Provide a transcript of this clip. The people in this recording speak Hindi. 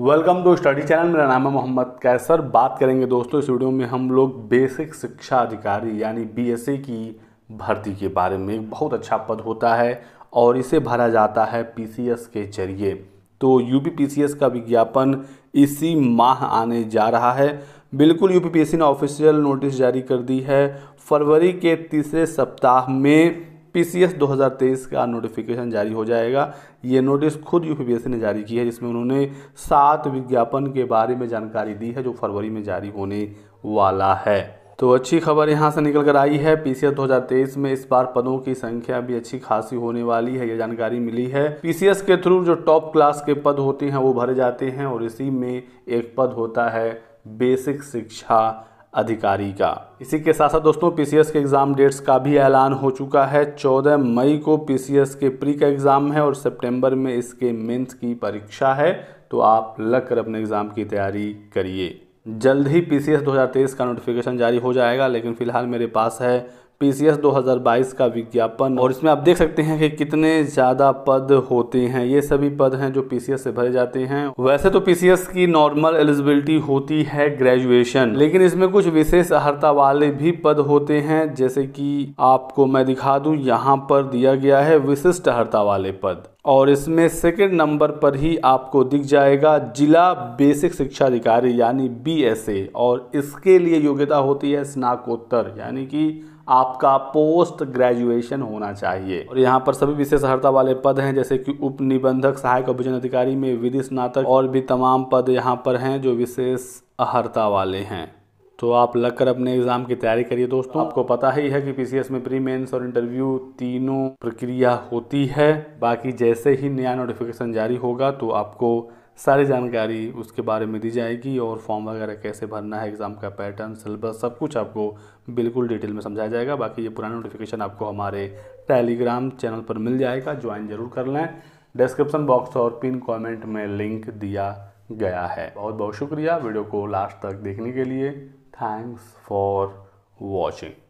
वेलकम टू स्टडी चैनल मेरा नाम है मोहम्मद कैसर बात करेंगे दोस्तों इस वीडियो में हम लोग बेसिक शिक्षा अधिकारी यानी बीएसए की भर्ती के बारे में एक बहुत अच्छा पद होता है और इसे भरा जाता है पीसीएस के जरिए तो यूपी पीसीएस का विज्ञापन इसी माह आने जा रहा है बिल्कुल यूपीपीएससी ने ऑफिशियल नोटिस जारी कर दी है फरवरी के तीसरे सप्ताह में पीसीएस 2023 का नोटिफिकेशन जारी हो जाएगा ये नोटिस खुद यूपीपीएससी ने जारी की है जिसमें उन्होंने सात विज्ञापन के बारे में जानकारी दी है जो फरवरी में जारी होने वाला है तो अच्छी खबर यहाँ से निकल कर आई है पीसीएस 2023 में इस बार पदों की संख्या भी अच्छी खासी होने वाली है ये जानकारी मिली है पीसीएस के थ्रू जो टॉप क्लास के पद होते हैं वो भरे जाते हैं और इसी में एक पद होता है बेसिक शिक्षा अधिकारी का इसी के साथ साथ दोस्तों पीसीएस के एग्ज़ाम डेट्स का भी ऐलान हो चुका है 14 मई को पीसीएस के प्री का एग्ज़ाम है और सितंबर में इसके मेंथ की परीक्षा है तो आप लग कर अपने एग्ज़ाम की तैयारी करिए जल्द ही पीसीएस 2023 का नोटिफिकेशन जारी हो जाएगा लेकिन फ़िलहाल मेरे पास है पी 2022 का विज्ञापन और इसमें आप देख सकते हैं कि कितने ज़्यादा पद होते हैं ये सभी पद हैं जो पीसीएस से भरे जाते हैं वैसे तो पी की नॉर्मल एलिजिबिलिटी होती है ग्रेजुएशन लेकिन इसमें कुछ विशेष अर्हता वाले भी पद होते हैं जैसे कि आपको मैं दिखा दूं यहाँ पर दिया गया है विशिष्ट अर्हता वाले पद और इसमें सेकेंड नंबर पर ही आपको दिख जाएगा जिला बेसिक शिक्षा अधिकारी यानी बी और इसके लिए योग्यता होती है स्नाकोत्तर यानी कि आपका पोस्ट ग्रेजुएशन होना चाहिए और यहाँ पर सभी विशेष अर्हता वाले पद हैं जैसे कि उप निबंधक सहायक अभिजन अधिकारी में विधि स्नातक और भी तमाम पद यहाँ पर हैं जो विशेष अर्हता वाले हैं तो आप लगकर अपने एग्ज़ाम की तैयारी करिए दोस्तों आपको पता ही है कि पीसीएस में प्री मेंस और इंटरव्यू तीनों प्रक्रिया होती है बाकी जैसे ही नया नोटिफिकेशन जारी होगा तो आपको सारी जानकारी उसके बारे में दी जाएगी और फॉर्म वगैरह कैसे भरना है एग्ज़ाम का पैटर्न सिलेबस सब कुछ आपको बिल्कुल डिटेल में समझाया जाएगा बाकी ये पुराना नोटिफिकेशन आपको हमारे टेलीग्राम चैनल पर मिल जाएगा ज्वाइन जरूर कर लें डिस्क्रिप्सन बॉक्स और पिन कमेंट में लिंक दिया गया है बहुत बहुत शुक्रिया वीडियो को लास्ट तक देखने के लिए थैंक्स फॉर वॉचिंग